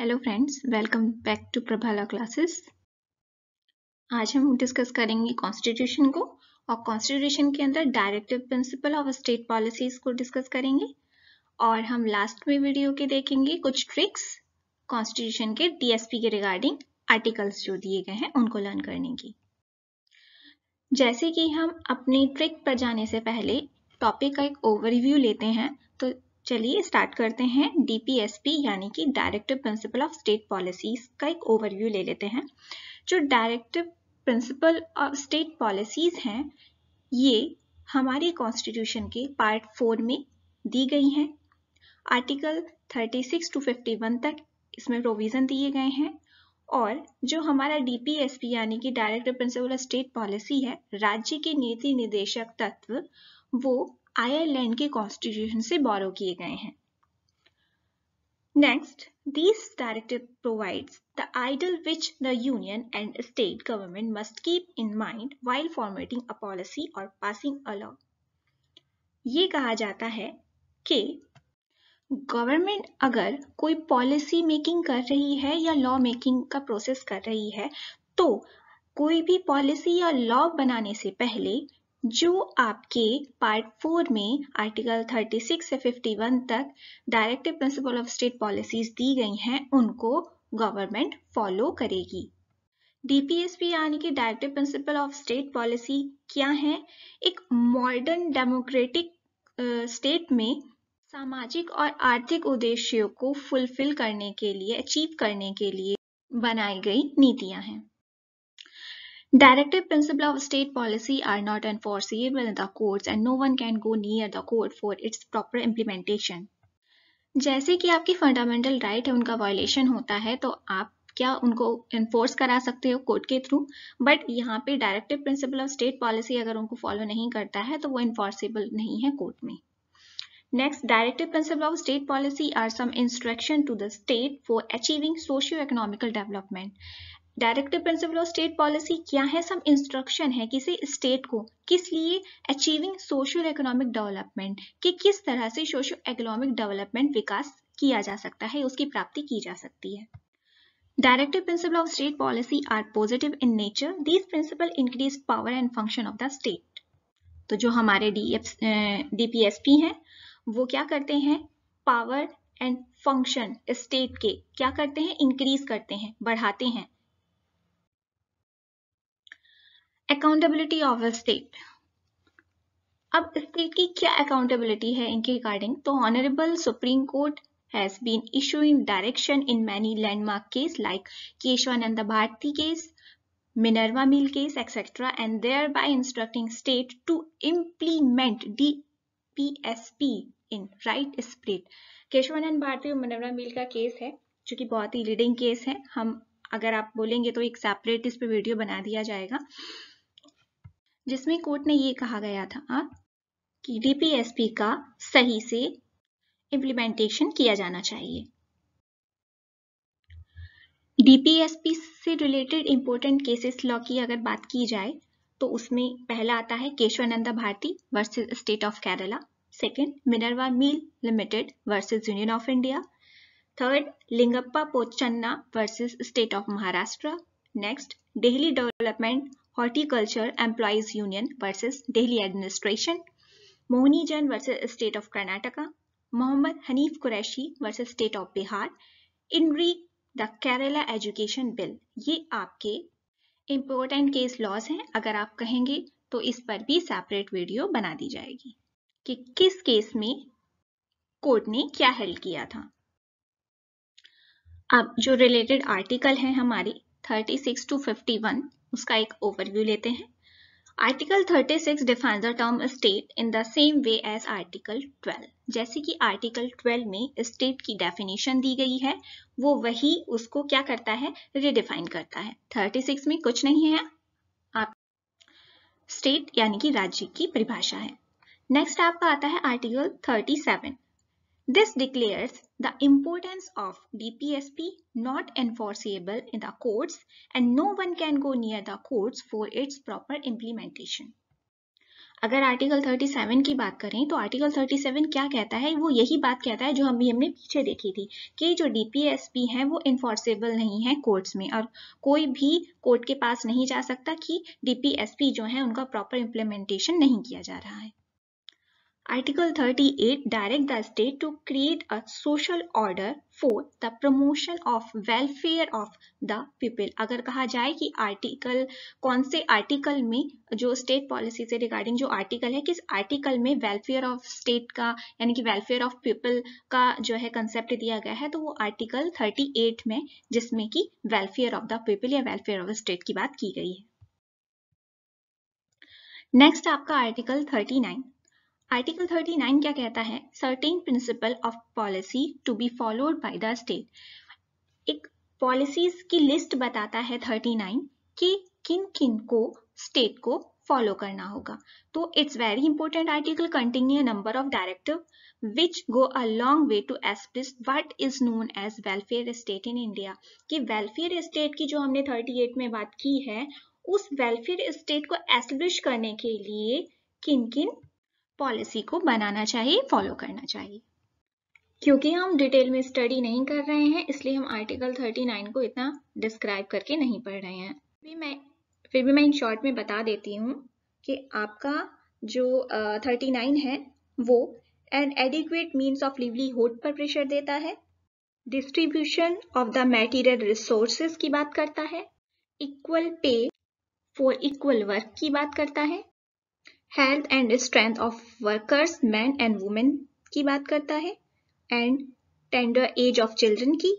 Hello friends welcome back to Prabhala classes आज हम discuss करेंगे कॉन्स्टिट्यूशन को और कॉन्स्टिट्यूशन के अंदर directive principle of state policies को डिस्कस करेंगे और हम लास्ट में वीडियो के देखेंगे कुछ ट्रिक्स कॉन्स्टिट्यूशन के डीएसपी के रिगार्डिंग आर्टिकल्स जो दिए गए हैं उनको लर्न करने की जैसे कि हम अपनी ट्रिक पर जाने से पहले टॉपिक का एक ओवरव्यू लेते हैं चलिए स्टार्ट करते हैं डीपीएसपी यानी कि directive principle of state policies का एक ओवरव्यू ले लेते हैं जो directive principle of state policies हैं ये हमारे कॉन्स्टिट्यूशन के पार्ट फोर में दी गई हैं आर्टिकल 36 टू 51 तक इसमें प्रोविज़न दिए गए हैं और जो हमारा डीपीएसपी यानी कि directive principle of state policy है राज्य के नीति निदेशक तत्व वो आयरलैंड के कॉन्स्टिट्यूशन से बोरो किए गए हैं next this directive provides the ideal which the union and state government must keep in mind while formatting a policy और पासिंग अ लॉ ये कहा जाता है कि गवर्नमेंट अगर कोई पॉलिसी मेकिंग कर रही है या लॉ मेकिंग का प्रोसेस कर रही है तो कोई भी पॉलिसी या लॉ बनाने से पहले जो आपके पार्ट फोर में आर्टिकल 36 से 51 तक directive principle of state policies दी गई हैं उनको गवर्नमेंट फॉलो करेगी डीपीएसपी यानी कि directive principle of state policy क्या है एक मॉडर्न डेमोक्रेटिक स्टेट में सामाजिक और आर्थिक उद्देश्यों को फुलफिल करने के लिए अचीव करने के लिए बनाई गई नीतियां हैं Directive principle of state policy are not enforceable in the courts and no one can go near the court for its proper implementation. जैसे कि आपकी फंडामेंटल राइट right है उनका वायलेशन होता है तो आप क्या उनको इन्फोर्स करा सकते हो कोर्ट के थ्रू बट यहाँ पे directive principle of state policy अगर उनको फॉलो नहीं करता है तो वो इन्फोर्सेबल नहीं है कोर्ट में next directive principle of state policy are some instruction to the state for achieving socio economical development directive principle of state policy क्या है सब इंस्ट्रक्शन है किसी स्टेट को किस लिए अचीविंग सोशल इकोनॉमिक डेवलपमेंट कि किस तरह से सोशल इकोनॉमिक डेवलपमेंट विकास किया जा सकता है उसकी प्राप्ति की जा सकती है directive principle of state policy are positive in nature these principle increase power and function of the state तो जो हमारे डीपीएसपी हैं वो क्या करते हैं पावर एंड फंक्शन स्टेट के क्या करते हैं इंक्रीज करते हैं बढ़ाते हैं अकाउंटेबिलिटी ऑफ अ स्टेट अब स्टेट की क्या अकाउंटेबिलिटी है इनके रिगार्डिंग तो honourable supreme court has been issuing direction in many landmark case like Kesavananda Bharati case Minerva Mill case etcetera and thereby instructing state to implement D P S P in right spirit Kesavananda Bharati और Minerva मिल का case है जो कि बहुत ही leading case है हम अगर आप बोलेंगे तो एक सेपरेट इस पर वीडियो बना दिया जाएगा जिसमें कोर्ट ने ये कहा गया था कि डीपीएसपी का सही से इम्प्लीमेंटेशन किया जाना चाहिए डीपीएसपी से रिलेटेड इंपोर्टेंट केसेस लॉ की अगर बात की जाए तो उसमें पहला आता है Kesavananda Bharati versus state of Kerala second Minerva Mill limited versus union of India third Lingappa Pochanna versus state of Maharashtra next Delhi development Horticulture Employees Union versus Delhi Administration, Mohini Jain versus State of Karnataka, Muhammad Hanif Qureshi versus State of Bihar, INRI the Kerala education bill ये आपके important case laws हैं अगर आप कहेंगे तो इस पर भी सेपरेट वीडियो बना दी जाएगी कि किस केस में कोर्ट ने क्या हेल्प किया था अब जो रिलेटेड आर्टिकल हैं हमारे 36 टू 51 उसका एक ओवरव्यू लेते हैं article 36 define the term state in the same way as article 12 जैसे कि आर्टिकल 12 में स्टेट की डेफिनेशन दी गई है वो वही उसको क्या करता है रिडिफाइन करता है 36 में कुछ नहीं है आप स्टेट यानी कि राज्य की परिभाषा है नेक्स्ट आपका आता है article 37 This declares the importance of DPSP not enforceable in the courts and no one can go near the courts for its proper implementation. अगर आर्टिकल 37 की बात करें तो आर्टिकल 37 क्या कहता है वो यही बात कहता है जो हम भी हमने पीछे देखी थी कि जो डीपीएसपी है वो इन्फोर्सेबल नहीं है कोर्ट्स में और कोई भी कोर्ट के पास नहीं जा सकता कि डीपीएसपी जो है उनका प्रॉपर इम्प्लीमेंटेशन नहीं किया जा रहा है Article 38 directs the state to create a social order for the promotion of welfare of the people. अगर कहा जाए कि article कौन से article में जो state policy से regarding जो article है किस article में welfare of state का यानी कि welfare of people का जो है concept दिया गया है तो वो article 38 में जिसमें कि वेलफेयर ऑफ द पीपल या वेलफेयर ऑफ स्टेट की बात की गई है नेक्स्ट आपका आर्टिकल 39 आर्टिकल 39 क्या कहता है certain principle of policy to be followed by the state एक पॉलिसीज की लिस्ट बताता है 39 कि किन किन को स्टेट को फॉलो करना होगा तो it's very important article continue containing number of directive which go a long way to express what is known as welfare state in India कि वेलफेयर स्टेट की जो हमने 38 में बात की है उस वेलफेयर स्टेट को एस्टेब्लिश करने के लिए किन किन पॉलिसी को बनाना चाहिए फॉलो करना चाहिए क्योंकि हम डिटेल में स्टडी नहीं कर रहे हैं इसलिए हम आर्टिकल 39 को इतना डिस्क्राइब करके नहीं पढ़ रहे हैं फिर मैं फिर भी मैं इन शॉर्ट में बता देती हूँ कि आपका जो थर्टी uh, नाइन है वो an adequate means of livelihood पर प्रेशर देता है distribution of the material resources की बात करता है equal pay for equal work की बात करता है health and strength of workers man and women की बात करता है and tender age of children की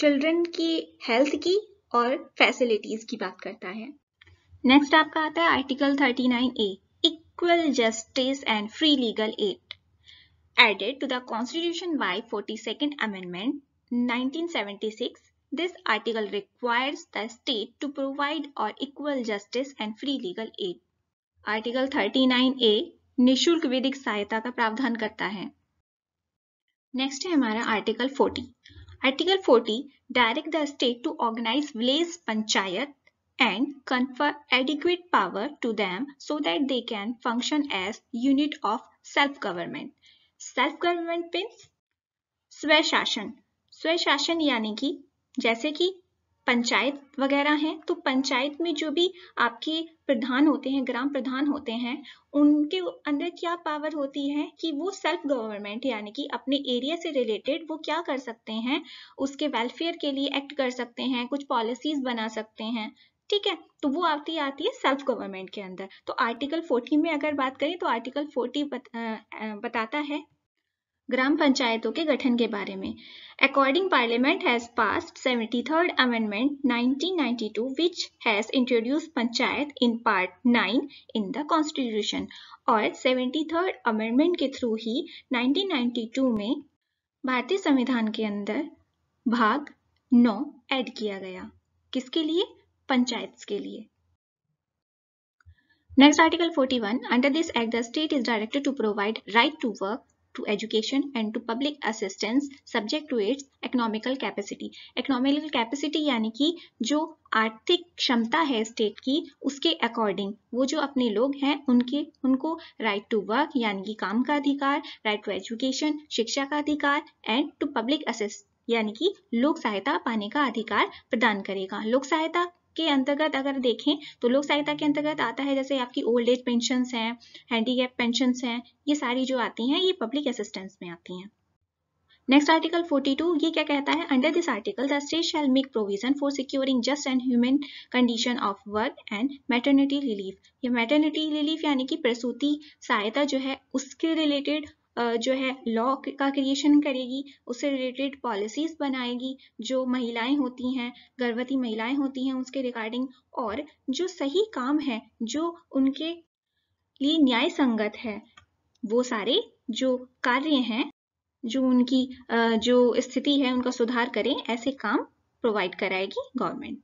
चिल्ड्रन की हेल्थ की और फैसिलिटीज की बात करता है नेक्स्ट आपका आता है article 39 A equal justice and free legal aid added to the constitution by 42nd amendment 1976 this article requires the state to provide और equal justice and free legal aid article 39 A निशुल्क विधिक सहायता का प्रावधान करता है नेक्स्ट है हमारा article 40 article 40 direct the state to organise village panchayat and confer adequate power to them so that they can function as unit of self-government. Self-government means स्वशासन स्वशासन यानी कि जैसे कि पंचायत वगैरह हैं तो पंचायत में जो भी आपके प्रधान होते हैं ग्राम प्रधान होते हैं उनके अंदर क्या पावर होती है कि वो सेल्फ गवर्नमेंट यानी कि अपने एरिया से रिलेटेड वो क्या कर सकते हैं उसके वेलफेयर के लिए एक्ट कर सकते हैं कुछ पॉलिसीज बना सकते हैं ठीक है तो वो आती आती है सेल्फ गवर्नमेंट के अंदर तो आर्टिकल 40 में अगर बात करें तो आर्टिकल 40 बत, आ, बताता है ग्राम पंचायतों के गठन के बारे में according parliament has pass seventy third amendment nineteen ninety two which has introduce panchayat in part nine in the constitution और सेवेंटी थर्ड अमेंडमेंट के थ्रू ही नाइनटीन नाइनटी टू में भारतीय संविधान के अंदर भाग नौ एड किया गया किसके लिए पंचायत के लिए next article 41 under this act the state is directed to provide right to work to education and to public assistance subject to its economical capacity. Economical capacity यानी कि जो आर्थिक क्षमता है स्टेट की उसके अकॉर्डिंग वो जो अपने लोग हैं उनके उनको राइट टू वर्क यानी कि काम का अधिकार राइट टू एजुकेशन शिक्षा का अधिकार एंड टू पब्लिक असिस्ट यानी कि लोक सहायता पाने का अधिकार प्रदान करेगा लोक सहायता के अंतर्गत अगर देखें तो लोक सहायता के अंतर्गत आता है जैसे आपकी ओल्ड एज पेंशन हैं हैंडीकेप पेंशन हैं ये सारी जो आती हैं ये पब्लिक असिस्टेंस में आती हैं नेक्स्ट आर्टिकल 42 ये क्या कहता है under this article the state shall make provision for securing just and human condition of work and maternity relief ये मैटरनिटी रिलीफ यानी कि प्रसूति सहायता जो है उसके रिलेटेड जो है लॉ का क्रिएशन करेगी उससे रिलेटेड पॉलिसीज बनाएगी जो महिलाएं होती हैं गर्भवती महिलाएं होती हैं उसके रिगार्डिंग और जो सही काम है जो उनके लिए न्याय संगत है वो सारे जो कार्य हैं जो उनकी जो स्थिति है उनका सुधार करें ऐसे काम प्रोवाइड कराएगी government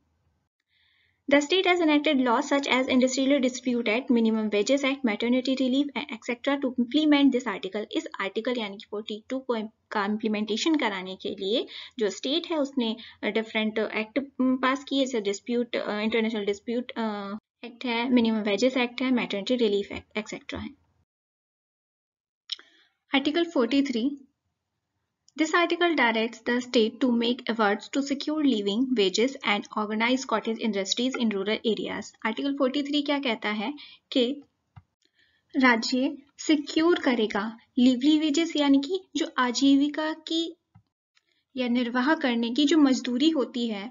The state has enacted laws such as Industrial Dispute Act, Minimum Wages Act, Maternity Relief, etc. to implement this article. इस article यानी कि 42 को का इम्प्लीमेंटेशन कराने के लिए जो state है उसने different act pass किए जैसे international dispute uh, act है Minimum Wages Act है Maternity Relief Act etc. है Article 43 This article directs the state to make efforts to secure living wages and organize cottage industries in rural areas. Article 43 क्या कहता है कि राज्य secure करेगा lively wages यानी कि जो आजीविका की या निर्वाह करने की जो मजदूरी होती है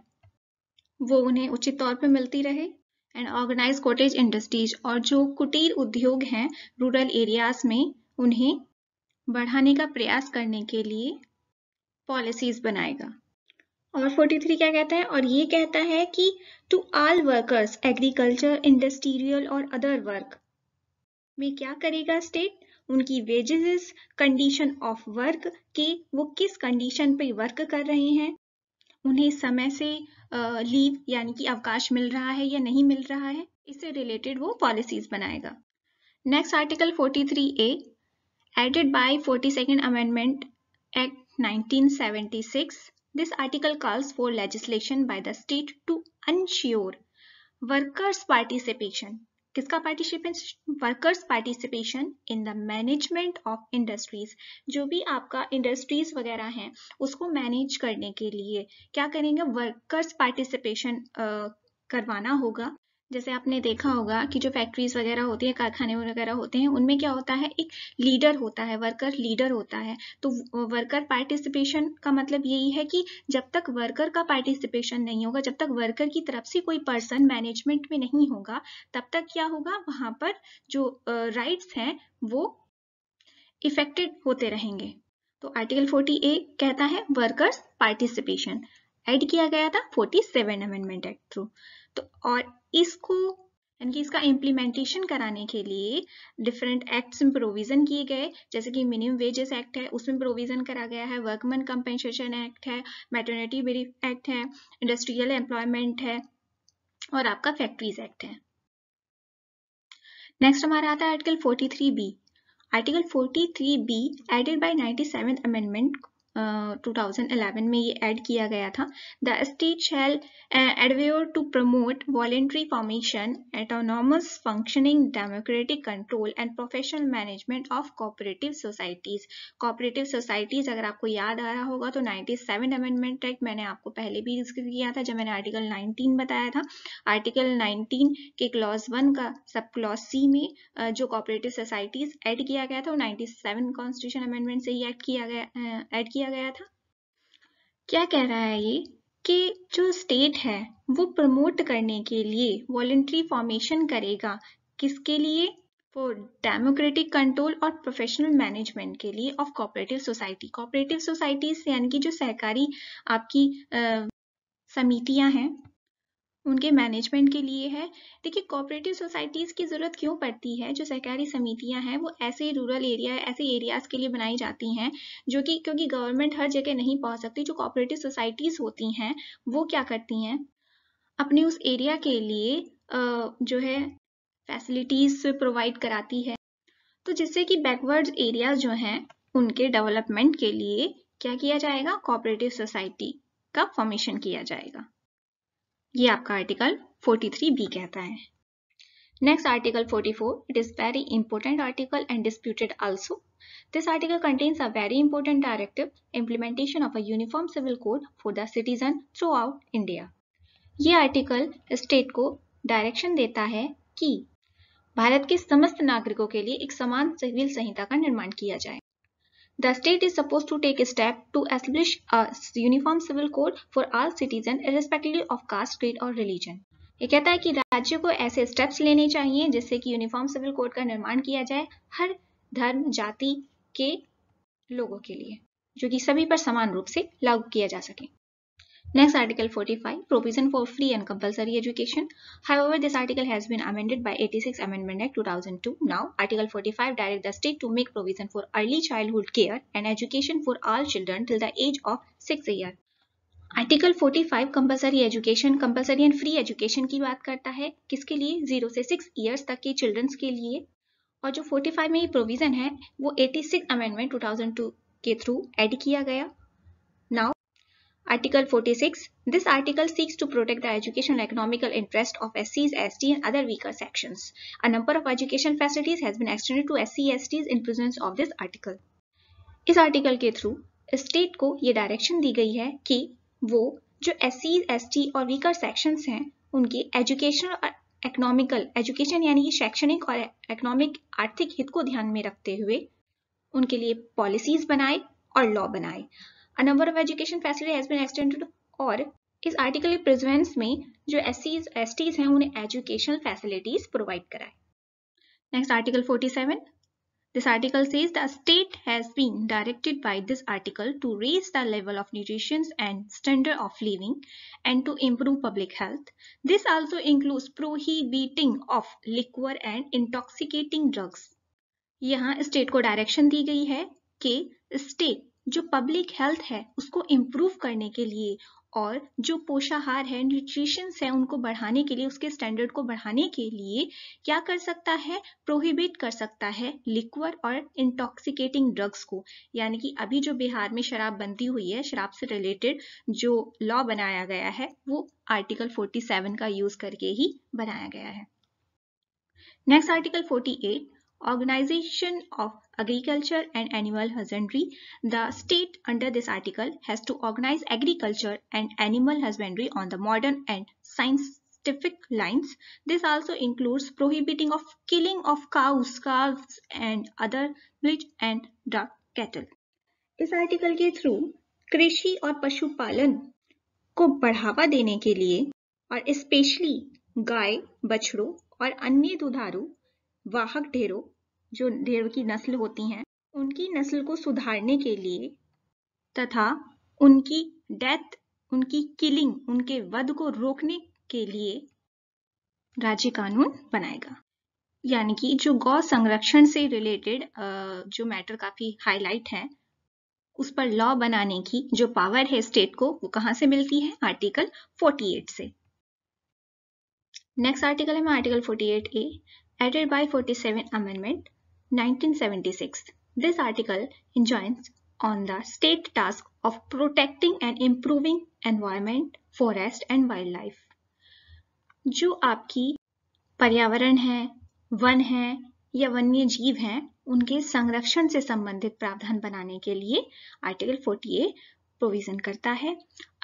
वो उन्हें उचित तौर पे मिलती रहे एंड ऑर्गेनाइज कॉटेज इंडस्ट्रीज और जो कुटीर उद्योग हैं रूरल एरियाज में उन्हें बढ़ाने का प्रयास करने के लिए पॉलिसीज बनाएगा और 43 क्या कहता है और ये कहता है कि to all workers agriculture industrial और अदर वर्क में क्या करेगा स्टेट उनकी वेजेस कंडीशन ऑफ वर्क के वो किस कंडीशन पे वर्क कर रहे हैं उन्हें समय से लीव यानी कि अवकाश मिल रहा है या नहीं मिल रहा है इससे रिलेटेड वो पॉलिसीज बनाएगा next article 43 A added by 42nd amendment act 1976, this article calls for legislation by the state to ensure workers' participation. किसका participation workers participation in the management of industries जो भी आपका इंडस्ट्रीज वगैरह हैं उसको manage करने के लिए क्या करेंगे वर्कर्स पार्टिसिपेशन करवाना होगा जैसे आपने देखा होगा कि जो फैक्ट्रीज वगैरह होती है कारखाने वगैरह होते हैं उनमें क्या होता है एक लीडर होता है वर्कर लीडर होता है तो वर्कर पार्टिसिपेशन का मतलब यही है कि जब तक वर्कर का पार्टिसिपेशन नहीं होगा जब तक वर्कर की तरफ से कोई पर्सन मैनेजमेंट में नहीं होगा तब तक क्या होगा वहां पर जो राइट्स uh, हैं वो इफेक्टेड होते रहेंगे तो आर्टिकल ए कहता है वर्कर्स पार्टिसिपेशन एड किया गया था सेवन अमेंडमेंट एक्ट थ्रू तो और इसको यानी कि इसका इम्प्लीमेंटेशन कराने के लिए डिफरेंट एक्ट्स में प्रोविजन किए गए जैसे कि मिनिमम वेजेस एक्ट है उसमें प्रोविजन करा गया है वर्कमैन कंपेंसेशन एक्ट है मैटर्निटी बिलीफ एक्ट है इंडस्ट्रियल एम्प्लॉयमेंट है और आपका फैक्ट्रीज एक्ट है नेक्स्ट हमारा आता है article 43 B article 43 B added by 97 amendment 2011 में ये ऐड किया गया था the state shall endeavour to promote voluntary formation autonomous functioning democratic control and professional management of cooperative societies cooperative societies अगर आपको याद आ रहा होगा तो 97 अमेंडमेंट एक्ट मैंने आपको पहले भी डिस्कस किया था जब मैंने आर्टिकल 19 बताया था आर्टिकल 19 के क्लॉज वन का सब क्लॉज सी में जो कॉपरेटिव सोसाइटीज ऐड किया गया था वो सेवन कॉन्स्टिट्यूशन अमेंडमेंट से ही एड किया गया एड किया किया गया था क्या कह रहा है ये कि जो स्टेट है वो प्रमोट करने के लिए वॉलेंट्री फॉर्मेशन करेगा किसके लिए फॉर डेमोक्रेटिक कंट्रोल और प्रोफेशनल मैनेजमेंट के लिए of cooperative society cooperative societies यानी कि जो सहकारी आपकी समितियां हैं उनके मैनेजमेंट के लिए है देखिए कोऑपरेटिव सोसाइटीज़ की ज़रूरत क्यों पड़ती है जो सहकारी समितियां हैं वो ऐसे रूरल एरिया ऐसे एरियाज़ के लिए बनाई जाती हैं जो कि क्योंकि गवर्नमेंट हर जगह नहीं पहुंच सकती जो कोऑपरेटिव सोसाइटीज़ होती हैं वो क्या करती हैं अपने उस एरिया के लिए जो है फैसिलिटीज़ प्रोवाइड कराती है तो जिससे कि बैकवर्ड एरियाज जो हैं उनके डेवलपमेंट के लिए क्या किया जाएगा कोऑपरेटिव सोसाइटी का फॉर्मेशन किया जाएगा ये आपका आर्टिकल 43 बी कहता है next article 44 it is very important article and disputed also this article contains a very important directive implementation of a uniform civil code for the citizen throughout India ये article state को direction देता है कि भारत के समस्त नागरिकों के लिए एक समान सिविल संहिता का निर्माण किया जाए The state is supposed to take a step to establish a uniform civil code for all citizens irrespective of caste, creed or religion. ये कहता है कि राज्य को ऐसे स्टेप्स लेने चाहिए जिससे कि यूनिफॉर्म सिविल कोड का निर्माण किया जाए हर धर्म जाति के लोगों के लिए जो कि सभी पर समान रूप से लागू किया जा सके Next article 45 provision for free and compulsory education. However this article has been amended by 86 Amendment Act 2002. Now article 45 directs the state to make provision for early childhood care and education for all children till the age of six year. Article 45 compulsory education compulsory and free education की बात करता है किसके लिए zero से six years तक के children's के लिए और जो 45 में ये प्रोविज़न है वो 86 अमेंडमेंट 2002 के थ्रू ऐड किया गया Article 46. This article seeks to protect the educational economical interest of SCs, ST and other weaker sections. A number of education facilities has been extended to SCs, STs in presence of this article. इस article के through state को ये direction दी गई है कि वो जो एस सी एस टी और वीकर सेक्शंस हैं उनकी एजुकेशनल और इकोनॉमिकल एजुकेशन यानी कि शैक्षणिक और इकोनॉमिक आर्थिक हित को ध्यान में रखते हुए उनके लिए पॉलिसीज बनाए और लॉ बनाए A number of education facility has been extended और इस आर्टिकल प्रिजवेंस में जो एस एसटीज हैं उन्हें एजुकेशनल फैसिलिटीज प्रोवाइड कराए next article 47 This article says the state has been directed by this article to raise the level of nutrition and standard of living and to improve public health. This also includes prohibiting of liquor and intoxicating drugs. यहाँ state को direction दी गई है कि state जो public health है उसको improve करने के लिए और जो पोषाहार है न्यूट्रिशंस है उनको बढ़ाने के लिए उसके स्टैंडर्ड को बढ़ाने के लिए क्या कर सकता है प्रोहिबिट कर सकता है लिक्वर और इंटॉक्सिकेटिंग ड्रग्स को यानी कि अभी जो बिहार में शराब बनती हुई है शराब से रिलेटेड जो लॉ बनाया गया है वो आर्टिकल 47 का यूज करके ही बनाया गया है next article 48 Organization of Agriculture and Animal Husbandry. The state under this article has to organize agriculture and animal husbandry on the modern and scientific lines. This also includes prohibiting of killing of cows, calves and other milk and duck cattle. इस article के through कृषि और पशुपालन को बढ़ावा देने के लिए और स्पेशली गाय बछड़ों और अन्य दुधारू वाहक ढेरों जो ढेरों की नस्ल होती हैं उनकी नस्ल को सुधारने के लिए तथा उनकी डेथ उनकी किलिंग उनके वध को रोकने के लिए राज्य कानून बनाएगा यानी कि जो गौ संरक्षण से रिलेटेड जो मैटर काफी हाईलाइट है उस पर लॉ बनाने की जो पावर है स्टेट को वो कहां से मिलती है आर्टिकल 48 से नेक्स्ट आर्टिकल है article 48 A added by 47 Amendment 1976. This article enjoins on the state task of protecting and improving environment, forest and wildlife. जो आपकी पर्यावरण है वन है या वन्य जीव हैं उनके संरक्षण से संबंधित प्रावधान बनाने के लिए आर्टिकल 48 प्रोविजन करता है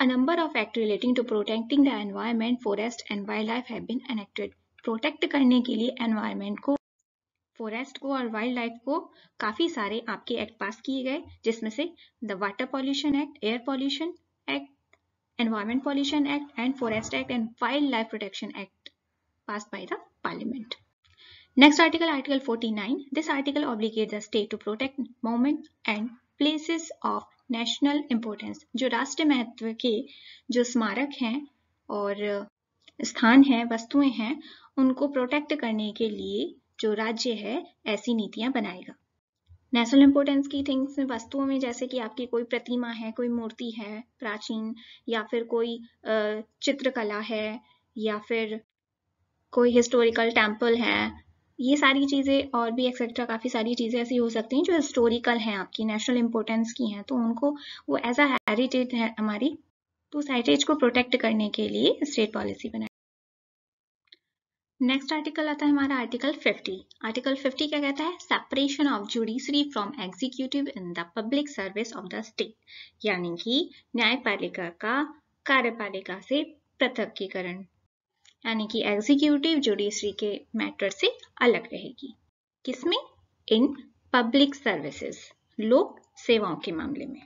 a number of act relating to protecting the environment forest and wild wildlife have been enacted protect करने के लिए एनवायरमेंट को फॉरेस्ट को और वाइल्ड लाइफ को काफी सारे आपके एक्ट पास किए गए जिसमें से the water pollution act air pollution act environment pollution act and forest act and wild life protection act passed by the parliament. Next article Article 49. This article obligates the state to protect moment and places of national importance जो राष्ट्रीय महत्व के जो स्मारक हैं और स्थान हैं वस्तुएं हैं उनको प्रोटेक्ट करने के लिए जो राज्य है ऐसी नीतियां बनाएगा नेशनल इंपोर्टेंस की थिंग्स में वस्तुओं में जैसे कि आपकी कोई प्रतिमा है कोई मूर्ति है प्राचीन या फिर कोई चित्रकला है या फिर कोई हिस्टोरिकल टेम्पल है ये सारी चीज़ें और भी एक्सेट्रा काफ़ी सारी चीज़ें ऐसी हो सकती हैं जो हिस्टोरिकल हैं आपकी नेशनल इंपोर्टेंस की हैं तो उनको वो एज अ हेरिटेज है हमारी तो साइटेज को प्रोटेक्ट करने के लिए स्टेट पॉलिसी बनाई नेक्स्ट आर्टिकल आता है हमारा आर्टिकल 50 आर्टिकल 50 क्या कहता है separation of judiciary from executive in the public service of the state यानी कि न्यायपालिका का कार्यपालिका से पृथकीकरण यानी कि एग्जीक्यूटिव जुडिशरी के मैटर से अलग रहेगी किसमें इन पब्लिक सर्विसेज लोक सेवाओं के मामले में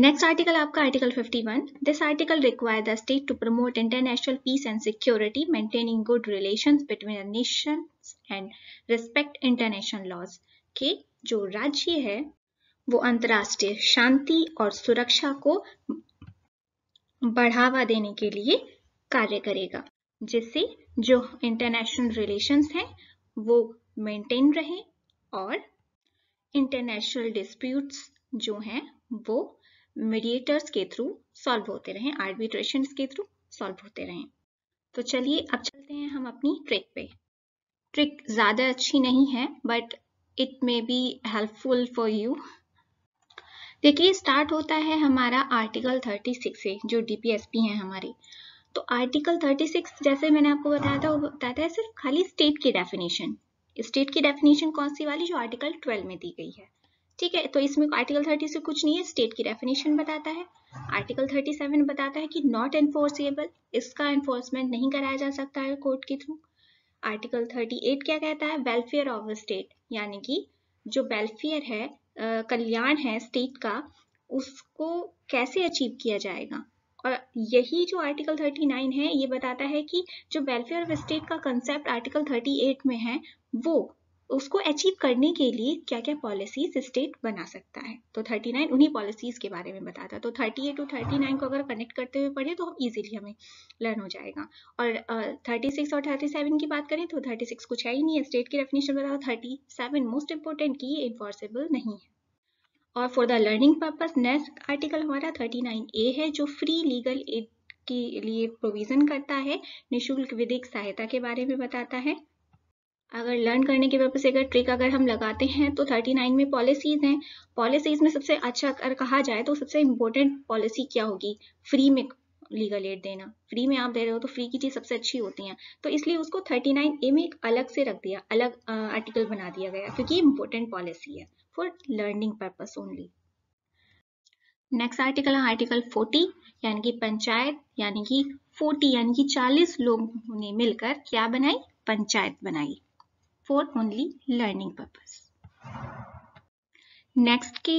Next article आपका article 51. This article requires the state to promote international peace and security, maintaining good relations between the nations and respect international laws. के जो राज्य है वो अंतर्राष्ट्रीय शांति और सुरक्षा को बढ़ावा देने के लिए कार्य करेगा जिससे जो इंटरनेशनल रिलेशंस हैं वो मेंटेन रहे और इंटरनेशनल डिस्प्यूट्स जो हैं वो मीडिएटर्स के थ्रू सॉल्व होते रहें आर्बिट्रेशन के थ्रू सॉल्व होते रहें तो चलिए अब चलते हैं हम अपनी ट्रिक पे ट्रिक ज़्यादा अच्छी नहीं है but it may be helpful for you देखिए स्टार्ट होता है हमारा आर्टिकल 36 से जो डीपीएसपी है हमारे तो आर्टिकल 36 जैसे मैंने आपको बताया था वो बताता है सिर्फ खाली स्टेट की डेफिनेशन स्टेट की डेफिनेशन कौन सी वाली जो आर्टिकल 12 में दी गई है ठीक है तो इसमें आर्टिकल 30 से कुछ नहीं है स्टेट की डेफिनेशन बताता है आर्टिकल 37 बताता है कि नॉट एनफोर्सेबल इसका एनफोर्समेंट नहीं कराया जा सकता है कोर्ट के थ्रू आर्टिकल 38 क्या कहता है वेलफेयर ऑफ द स्टेट यानी कि जो वेलफेयर है कल्याण है स्टेट का उसको कैसे अचीव किया जाएगा और यही जो आर्टिकल 39 है ये बताता है कि जो वेलफेयर ऑफ स्टेट का कंसेप्ट आर्टिकल 38 में है वो उसको अचीव करने के लिए क्या क्या पॉलिसीज स्टेट बना सकता है तो 39 उन्हीं पॉलिसीज के बारे में बताता है तो 38 टू 39 को अगर कनेक्ट करते हुए पढ़े तो हम इजीली हमें लर्न हो जाएगा और uh, 36 और 37 की बात करें तो 36 कुछ है ही नहीं है स्टेट की डेफिनेशन बताओ 37 मोस्ट इंपॉर्टेंट की इम्पॉसिबल इन्फोर्सेबल नहीं है और for the learning purpose next article हमारा थर्टी ए है जो फ्री लीगल एड के लिए प्रोविजन करता है निःशुल्क विधिक सहायता के बारे में बताता है अगर लर्न करने के पर्पज से अगर ट्रिक अगर हम लगाते हैं तो 39 में पॉलिसीज़ हैं पॉलिसीज़ में सबसे अच्छा अगर कहा जाए तो सबसे इम्पोर्टेंट पॉलिसी क्या होगी फ्री में लीगल एड देना फ्री में आप दे रहे हो तो फ्री की चीज़ सबसे अच्छी होती है तो इसलिए उसको 39 ए में एक अलग से रख दिया अलग आर्टिकल बना दिया गया क्योंकि इम्पोर्टेंट पॉलिसी है for learning purpose only next article है आर्टिकल 40 यानी कि पंचायत यानी कि 40 यानी कि 40 लोगों ने मिलकर क्या बनाई पंचायत बनाई for only learning purpose. Next के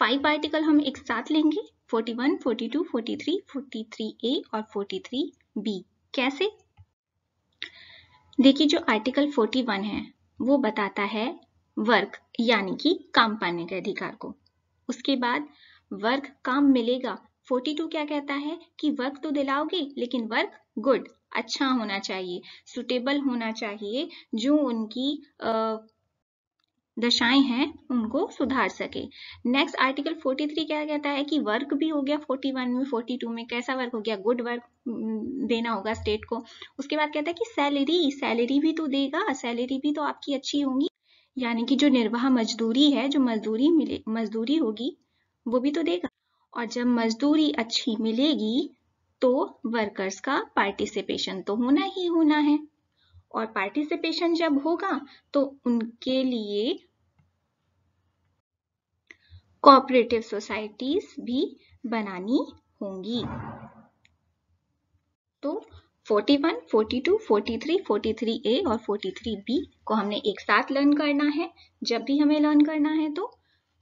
फाइव आर्टिकल हम एक साथ लेंगे 41, 42, 43, 43 A और 43 B. कैसे देखिए जो आर्टिकल 41 है वो बताता है वर्क यानी कि काम पाने के अधिकार को उसके बाद वर्क काम मिलेगा 42 क्या कहता है कि वर्क तो दिलाओगे लेकिन वर्क गुड अच्छा होना चाहिए सुटेबल होना चाहिए जो उनकी दशाएं हैं उनको सुधार सके नेक्स्ट आर्टिकल 43 क्या कहता है कि वर्क भी हो गया 41 में 42 में कैसा वर्क हो गया गुड वर्क देना होगा स्टेट को उसके बाद कहता है कि सैलरी सैलरी भी तो देगा सैलरी भी तो आपकी अच्छी होगी यानी कि जो निर्वाह मजदूरी है जो मजदूरी मिले मजदूरी होगी वो भी तो देगा और जब मजदूरी अच्छी मिलेगी तो वर्कर्स का पार्टिसिपेशन तो होना ही होना है और पार्टिसिपेशन जब होगा तो उनके लिए कोऑपरेटिव सोसाइटीज भी बनानी होंगी तो 41, 42, 43, ए और बी को हमने एक साथ लर्न करना है जब भी हमें लर्न करना है तो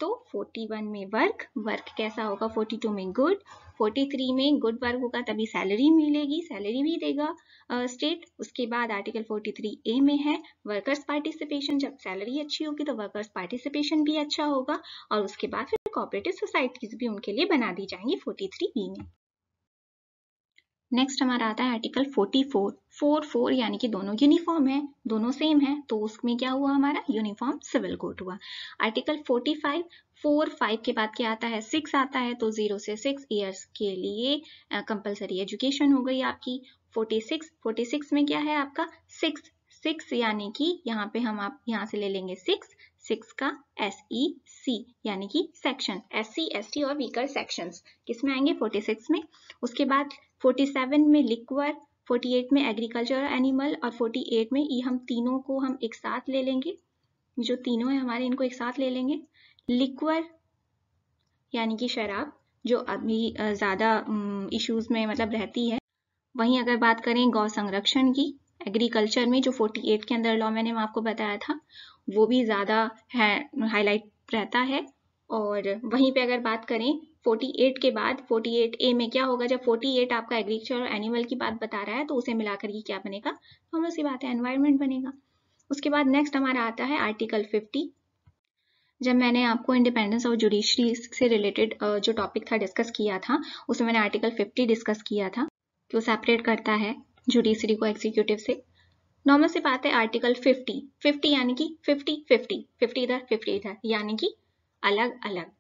तो 41 में वर्क वर्क कैसा होगा 42 में गुड फोर्टी थ्री में गुड वर्क होगा तभी सैलरी मिलेगी सैलरी भी देगा स्टेट uh, उसके बाद आर्टिकल फोर्टी थ्री ए में है वर्कर्स पार्टिसिपेशन जब सैलरी अच्छी होगी तो वर्कर्स पार्टिसिपेशन भी अच्छा होगा और उसके बाद फिर कॉपरेटिव सोसाइटीज भी उनके लिए बना दी जाएंगी फोर्टी थ्री बी में नेक्स्ट हमारा आता है आर्टिकल 44 फोर फोर यानी कि दोनों यूनिफॉर्म है दोनों सेम है तो उसमें क्या हुआ हमारा यूनिफॉर्म सिविल कोड हुआ आर्टिकल 45 फोर फाइव के बाद क्या आता है सिक्स आता है तो जीरो से सिक्स ईयर्स के लिए कंपलसरी एजुकेशन हो गई आपकी 46 46 में क्या है आपका सिक्स सिक्स यानी कि यहाँ पे हम आप यहाँ से ले लेंगे सिक्स सिक्स का एस ई सी यानी कि section S C S T और वीकर सेक्शन किसमें आएंगे आएंगे 46 में उसके बाद 47 में लिक्वर 48 में एग्रीकल्चर एनिमल और 48 में ये हम तीनों को हम एक साथ ले लेंगे जो तीनों है हमारे इनको एक साथ ले लेंगे लिक्वर यानी कि शराब जो अभी ज़्यादा इश्यूज में मतलब रहती है वहीं अगर बात करें गौ संरक्षण की एग्रीकल्चर में जो 48 के अंदर लॉ मैंने आपको बताया था वो भी ज़्यादा है हाईलाइट रहता है और वहीं पे अगर बात करें 48 के बाद 48 ए में क्या होगा जब 48 आपका एग्रीकल्चर और एनिमल की बात बता रहा है तो उसे मिलाकर ये क्या बनेगा तो हम सी बात है एनवायरमेंट बनेगा उसके बाद नेक्स्ट हमारा आता है आर्टिकल 50 जब मैंने आपको इंडिपेंडेंस ऑफ जुडिशरी से रिलेटेड जो टॉपिक था डिस्कस किया था उसमें मैंने आर्टिकल फिफ्टी डिस्कस किया था कि वो सेपरेट करता है जुडिशरी को एग्जीक्यूटिव से नॉर्मल से बात है आर्टिकल 50 50 यानी कि 50 50 50 इधर 50 इधर यानी कि अलग अलग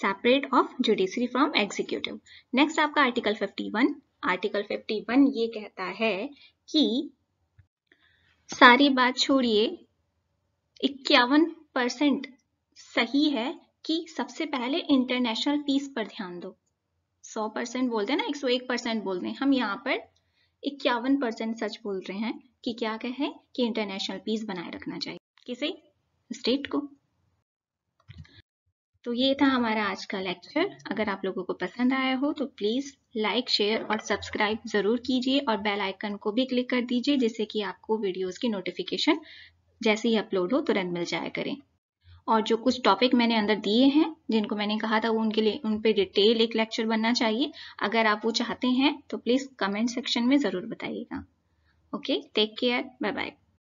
separate of judiciary from executive next आपका आर्टिकल 51 आर्टिकल 51 ये कहता है कि सारी बात छोड़िए इक्यावन परसेंट सही है कि सबसे पहले इंटरनेशनल पीस पर ध्यान दो 100 परसेंट बोलते हैं ना 101 परसेंट बोलते हैं हम यहाँ पर इक्यावन परसेंट सच बोल रहे हैं कि क्या कहें कि इंटरनेशनल पीस बनाए रखना चाहिए किसे स्टेट को तो ये था हमारा आज का लेक्चर अगर आप लोगों को पसंद आया हो तो प्लीज़ लाइक शेयर और सब्सक्राइब ज़रूर कीजिए और बेल आइकन को भी क्लिक कर दीजिए जिससे कि आपको वीडियोस की नोटिफिकेशन जैसे ही अपलोड हो तुरंत मिल जाया करें और जो कुछ टॉपिक मैंने अंदर दिए हैं जिनको मैंने कहा था वो उनके लिए उन पर डिटेल एक लेक्चर बनना चाहिए अगर आप वो चाहते हैं तो प्लीज़ कमेंट सेक्शन में ज़रूर बताइएगा okay take care bye bye